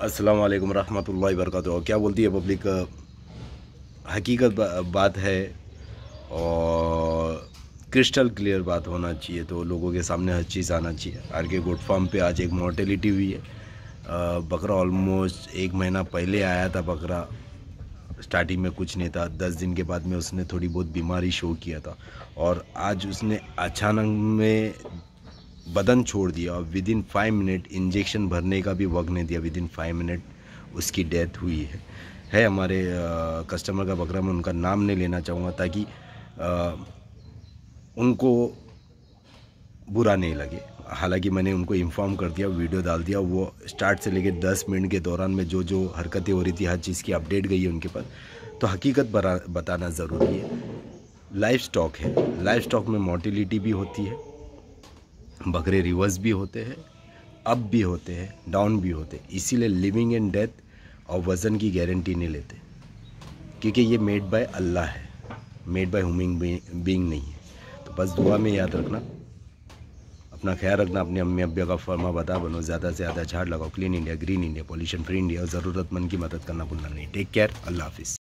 अस्सलाम वालेकुम रहमतुल्लाहि क्या बोलती है पब्लिक हकीकत बात है और क्रिस्टल क्लियर बात होना चाहिए तो लोगों के सामने हर चीज़ आना चाहिए आर के गुड फार्म पर आज एक मोर्टेलिटी हुई है uh, बकरा ऑलमोस्ट एक महीना पहले आया था बकरा स्टार्टिंग में कुछ नहीं था दस दिन के बाद में उसने थोड़ी बहुत बीमारी शो किया था और आज उसने अचानक में बदन छोड़ दिया और within five minute injection भरने का भी वक्त नहीं दिया विद इन फाइव मिनट उसकी डेथ हुई है है हमारे आ, कस्टमर का बकरा मैं उनका नाम नहीं लेना चाहूँगा ताकि आ, उनको बुरा नहीं लगे हालांकि मैंने उनको इन्फॉर्म कर दिया वीडियो डाल दिया वो स्टार्ट से लेकर दस मिनट के दौरान में जो जो हरकतें हो रही थी हर चीज़ की अपडेट गई है उनके पास तो हकीकत बताना ज़रूरी है लाइफ स्टॉक है लाइफ स्टॉक में मोटिलिटी भी होती है बकरे रिवर्स भी होते हैं अप भी होते हैं डाउन भी होते हैं इसीलिए लिविंग एंड डेथ और वज़न की गारंटी नहीं लेते क्योंकि ये मेड बाय अल्लाह है मेड बाय ह्यूमन बींग नहीं है तो बस दुआ में याद रखना अपना ख्याल रखना अपने अम्मी अब्बे का फर्मा बता बनो ज़्यादा से ज़्यादा झाड़ लगाओ clean India green India pollution free India और ज़रूरतमंद की मदद करना भूलना नहीं टेक केयर अल्लाह हाफिज़